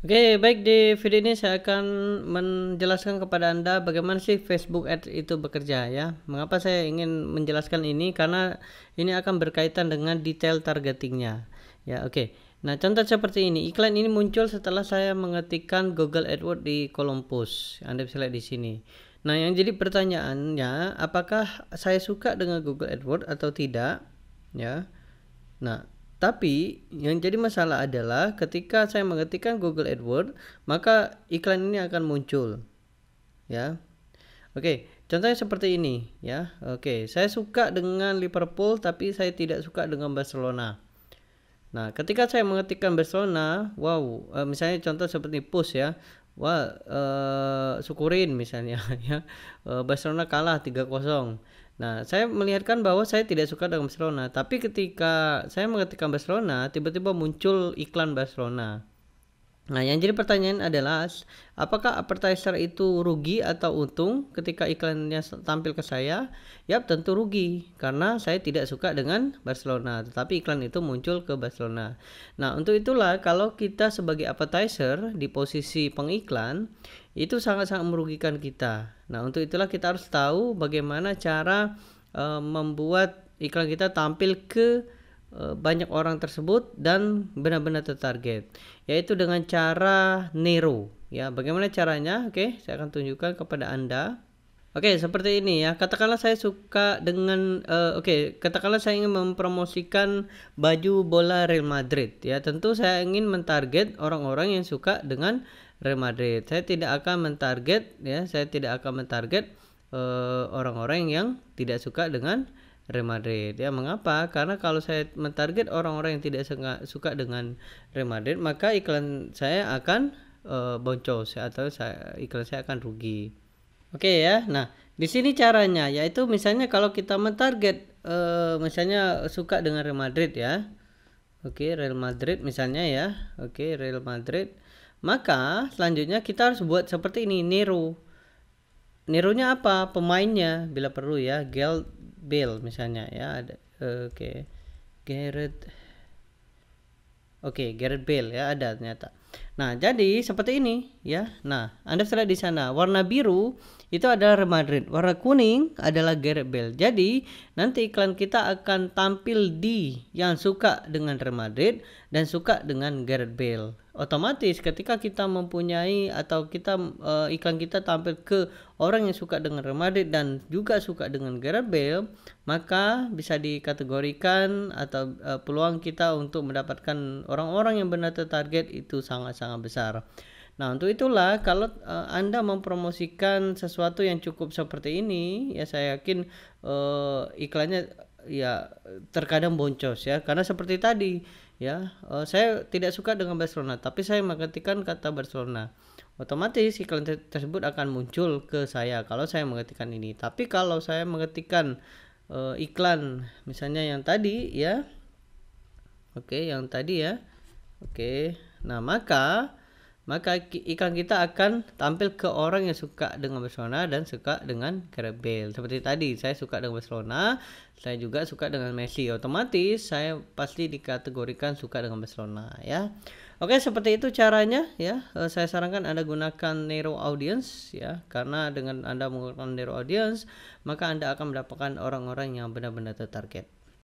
Oke, baik di video ini saya akan menjelaskan kepada Anda bagaimana sih Facebook Ads itu bekerja ya. Mengapa saya ingin menjelaskan ini karena ini akan berkaitan dengan detail targetingnya. Ya, oke. Nah, contoh seperti ini. Iklan ini muncul setelah saya mengetikkan Google AdWords di kolom post. Anda bisa lihat di sini. Nah, yang jadi pertanyaannya, apakah saya suka dengan Google AdWords atau tidak? Ya. Nah, tapi yang jadi masalah adalah ketika saya mengetikkan Google AdWords, maka iklan ini akan muncul. Ya. Oke, contohnya seperti ini ya. Oke, saya suka dengan Liverpool tapi saya tidak suka dengan Barcelona. Nah, ketika saya mengetikkan Barcelona, wow, eh, misalnya contoh seperti push ya. Wah, wow, eh, syukurin misalnya ya. Eh, Barcelona kalah 3-0. Nah, saya melihatkan bahwa saya tidak suka dengan Barcelona, tapi ketika saya mengetikkan Barcelona, tiba-tiba muncul iklan Barcelona. Nah, yang jadi pertanyaan adalah apakah advertiser itu rugi atau untung ketika iklannya tampil ke saya? Yap, tentu rugi karena saya tidak suka dengan Barcelona, tetapi iklan itu muncul ke Barcelona. Nah, untuk itulah kalau kita sebagai advertiser di posisi pengiklan itu sangat-sangat merugikan kita. Nah, untuk itulah kita harus tahu bagaimana cara uh, membuat iklan kita tampil ke Eh, banyak orang tersebut dan benar-benar tertarget yaitu dengan cara Nero ya bagaimana caranya oke saya akan tunjukkan kepada anda oke seperti ini ya katakanlah saya suka dengan uh, oke katakanlah saya ingin mempromosikan baju bola Real Madrid ya tentu saya ingin mentarget orang-orang yang suka dengan Real Madrid saya tidak akan mentarget ya saya tidak akan mentarget eh, orang-orang uh, orang -orang yang tidak suka dengan Real Madrid. Ya mengapa? Karena kalau saya menarget orang-orang yang tidak suka dengan Real Madrid, maka iklan saya akan uh, boncos ya, atau saya, iklan saya akan rugi. Oke okay, ya. Nah, di sini caranya yaitu misalnya kalau kita menarget uh, eh, misalnya suka dengan Real Madrid ya. Oke, okay, Real Madrid misalnya ya. Oke, okay, Real Madrid. Maka selanjutnya kita harus buat seperti ini, Nero. Neronya apa? Pemainnya bila perlu ya, Geld Bale misalnya ya ada eh, oke okay. Gareth oke okay, Gareth Bale ya ada ternyata Nah, jadi seperti ini ya. Nah, Anda bisa lihat di sana warna biru itu adalah Real Madrid, warna kuning adalah Gareth Bale. Jadi, nanti iklan kita akan tampil di yang suka dengan Real Madrid dan suka dengan Gareth Bale. Otomatis ketika kita mempunyai atau kita e, iklan kita tampil ke orang yang suka dengan Real Madrid dan juga suka dengan Gareth Bale, maka bisa dikategorikan atau e, peluang kita untuk mendapatkan orang-orang yang benar target itu sangat sangat-sangat besar. Nah, untuk itulah kalau uh, Anda mempromosikan sesuatu yang cukup seperti ini, ya saya yakin uh, iklannya ya terkadang boncos ya karena seperti tadi ya uh, saya tidak suka dengan Barcelona, tapi saya mengetikkan kata Barcelona. Otomatis iklan ter tersebut akan muncul ke saya kalau saya mengetikkan ini. Tapi kalau saya mengetikkan uh, iklan misalnya yang tadi ya Oke, okay, yang tadi ya. Oke. Okay. Nah, maka maka ikan kita akan tampil ke orang yang suka dengan Barcelona dan suka dengan Gareth Bale. Seperti tadi, saya suka dengan Barcelona, saya juga suka dengan Messi. Otomatis saya pasti dikategorikan suka dengan Barcelona ya. Oke, seperti itu caranya ya. Eh, saya sarankan Anda gunakan narrow audience ya, karena dengan Anda menggunakan narrow audience, maka Anda akan mendapatkan orang-orang yang benar-benar tertarget.